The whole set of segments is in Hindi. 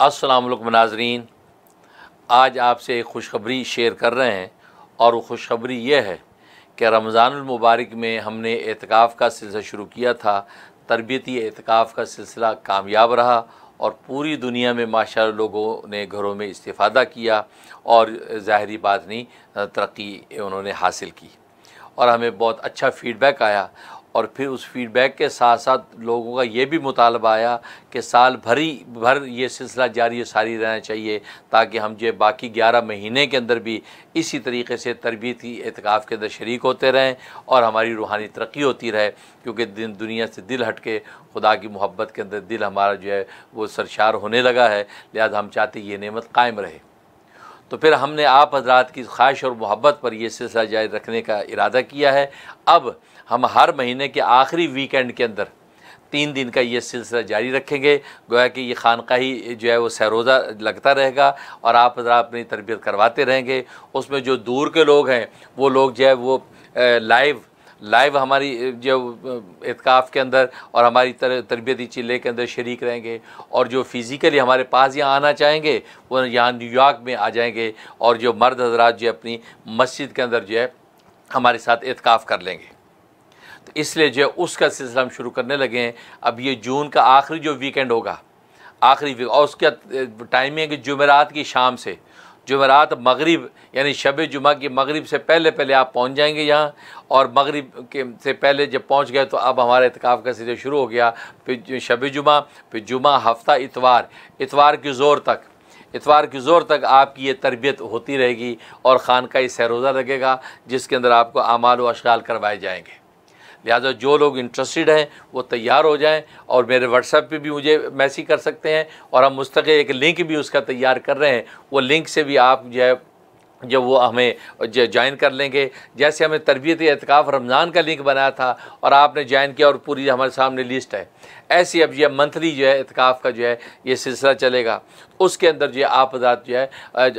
असलम नाजरीन आज आपसे एक खुशखबरी शेयर कर रहे हैं और वो खुशखबरी यह है कि रमज़ानमबारक में हमने एहतिकाफ़ का सिलसिला शुरू किया था तरबियती एहतिकाफ़ का सिलसिला कामयाब रहा और पूरी दुनिया में माशा लोगों ने घरों में इस्तीफ़ादा किया और ज़ाहरी बात नहीं तरक्की उन्होंने हासिल की और हमें बहुत अच्छा फीडबैक आया और फिर उस फीडबैक के साथ साथ लोगों का ये भी मुतालबा आया कि साल भरी भर ये सिलसिला जारी सारी रहना चाहिए ताकि हम जो बाकी ग्यारह महीने के अंदर भी इसी तरीके से तरबती एहतिकाफ़ के अंदर शरीक होते रहें और हमारी रूहानी तरक्की होती रहे क्योंकि दिन दुनिया से दिल हट के खुदा की मोहब्बत के अंदर दिल हमारा जो है वो सरशार होने लगा है लिहाजा हम चाहते ये नमत कायम रहे तो फिर हमने आप हजरात की ख्वाहिश और मोहब्बत पर यह सिलसिला जारी रखने का इरादा किया है अब हम हर महीने के आखिरी वीकेंड के अंदर तीन दिन का ये सिलसिला जारी रखेंगे गोया कि ये खानका ही जो है वो सहरोजा लगता रहेगा और आप ज़रा अपनी तरबियत करवाते रहेंगे उसमें जो दूर के लोग हैं वो लोग जो है वो लाइव लाइव हमारी जो एतकाफ़ के अंदर और हमारी तर तरबियती चिल्ले के अंदर शरीक रहेंगे और जो फ़िज़िकली हमारे पास यहाँ आना चाहेंगे वो यहाँ न्यूयॉर्क में आ जाएंगे और जो मर्द हजरात जो अपनी मस्जिद के अंदर जो है हमारे साथ एतकाफ़ कर लेंगे तो इसलिए जो है उसका सिलसिला हम शुरू करने लगे हैं अब ये जून का आखिरी जो वीकेंड होगा आखिरी वीक और उसका टाइमिंग जुमेरात की शाम से जुमेरात मगरिब यानी शब जुमा की मगरिब से पहले पहले आप पहुंच जाएंगे यहाँ और मगरिब के से पहले जब पहुंच गए तो अब हमारा इतकाफ़ का सिलसिला शुरू हो गया फिर शब जुमा फिर जुमा हफ्ता इतवार इतवार की ज़ोर तक इतवार की ज़ोर तक आपकी ये तरबियत होती रहेगी और ख़ानका सहरोजा लगेगा जिसके अंदर आपको आमाल व अशगाल करवाए जाएंगे लिहाजा जो लोग इंटरेस्टेड हैं वो तैयार हो जाएँ और मेरे व्हाट्सएप पर भी मुझे मैसेज कर सकते हैं और हम मुस्तक एक लिंक भी उसका तैयार कर रहे हैं वो लिंक से भी आप जो है जब वो हमें ज्वाइन कर लेंगे जैसे हमें तरबियत एहतिकाफ़ रमज़ान का लिंक बनाया था और आपने ज्वाइन किया और पूरी हमारे सामने लिस्ट है ऐसी अब यह मंथली जो है एहतिकाफ़ का जो है ये सिलसिला चलेगा उसके अंदर जो है आप जो है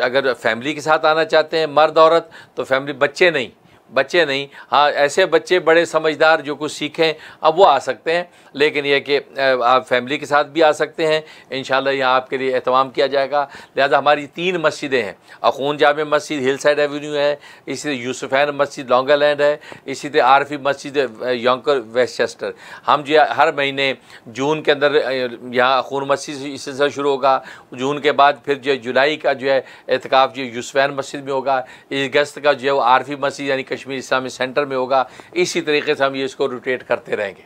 अगर फैमिली के साथ आना चाहते हैं मर्द औरत तो फैमिली बच्चे नहीं बच्चे नहीं हाँ ऐसे बच्चे बड़े समझदार जो कुछ सीखें अब वो आ सकते हैं लेकिन यह कि आप फैमिली के साथ भी आ सकते हैं इन यहाँ आपके लिए अहतमाम किया जाएगा लिहाजा हमारी तीन मस्जिदें हैं अखून जाम मस्जिद हिल साइड एवेन्यू है इसी तरह यूसुफैन मस्जिद लॉन्गरलैंड है इसी तरह आरफी मस्जिद यंकर वेस्टचेस्टर हम जो हर महीने जून के अंदर यहाँ अखून मस्जिद इसी से शुरू होगा जून के बाद फिर जो जुलाई का जो है एहतिकाफ़ जो यूसुफैन मस्जिद में होगा इस अगस्त का जो है वो आरफी मस्जिद यानी कश्मीर इस्लामी सेंटर में होगा इसी तरीके से हम ये इसको रोटेट करते रहेंगे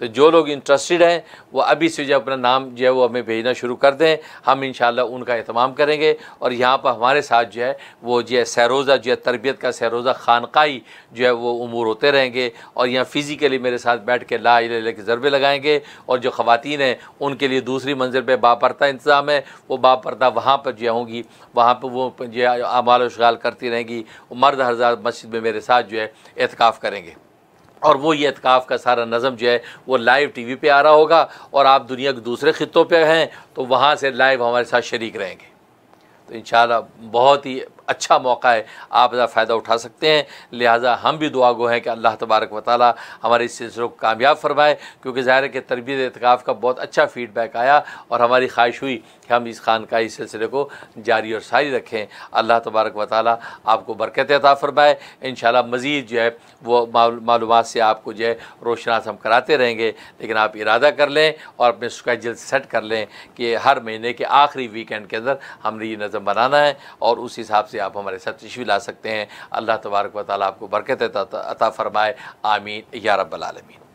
तो जो लोग इंटरेस्टेड हैं वो अभी से जो अपना नाम जो है वो हमें भेजना शुरू कर दें हम इन उनका अहतमाम करेंगे और यहाँ पर हमारे साथ जो है वो जो है सैरोज़ा जो है तरबियत का सैरोज़ा खानकई जो है वो उमूर होते रहेंगे और यहाँ फ़िज़िकली मेरे साथ बैठ के ला के ज़रबे लगाएँगे और जो ख़वान हैं उनके लिए दूसरी मंजिल पर बापरदा इंतज़ाम है वो बापरता वहाँ पर जो होंगी वहाँ पर वो जो है अमाल शगाल करती रहेंगी मर्द हजार मस्जिद में मेरे साथ जो है एहतिकाफ़ करेंगे और वो ये अतकाफ़ का सारा नज़म जो है वो लाइव टी वी पर आ रहा होगा और आप दुनिया के दूसरे ख़ितों पर हैं तो वहाँ से लाइव हमारे साथ शरीक रहेंगे तो इन बहुत ही अच्छा मौका है आप फ़ायदा उठा सकते हैं लिहाजा हम भी दुआ गो हैं कि अल्लाह तबारक वाली हमारे इस सिलसिले को कामयाब फरमाए क्योंकि ज़ाहिर है कि तरबियत एतकाफ़ का बहुत अच्छा फ़ीडबैक आया और हमारी ख्वाहिश हुई कि हम इस खान का इस सिलसिले को जारी और सारी रखें अल्लाह तबारक वाली आपको बरकत अता फ़रमाए इन मज़ीद जो है वो मालूम से आपको जो है रोशनास हम कराते रहेंगे लेकिन आप इरादा कर लें और अपने स्कैजल सेट कर लें कि हर महीने के आखिरी वीकेंड के अंदर हमने ये नज़म बनाना है और उस हिसाब से से आप हमारे साथ तशवी ला सकते हैं अल्लाह तबारक वाली आपको बरकत अता फरमाए आमीन या रबालमीन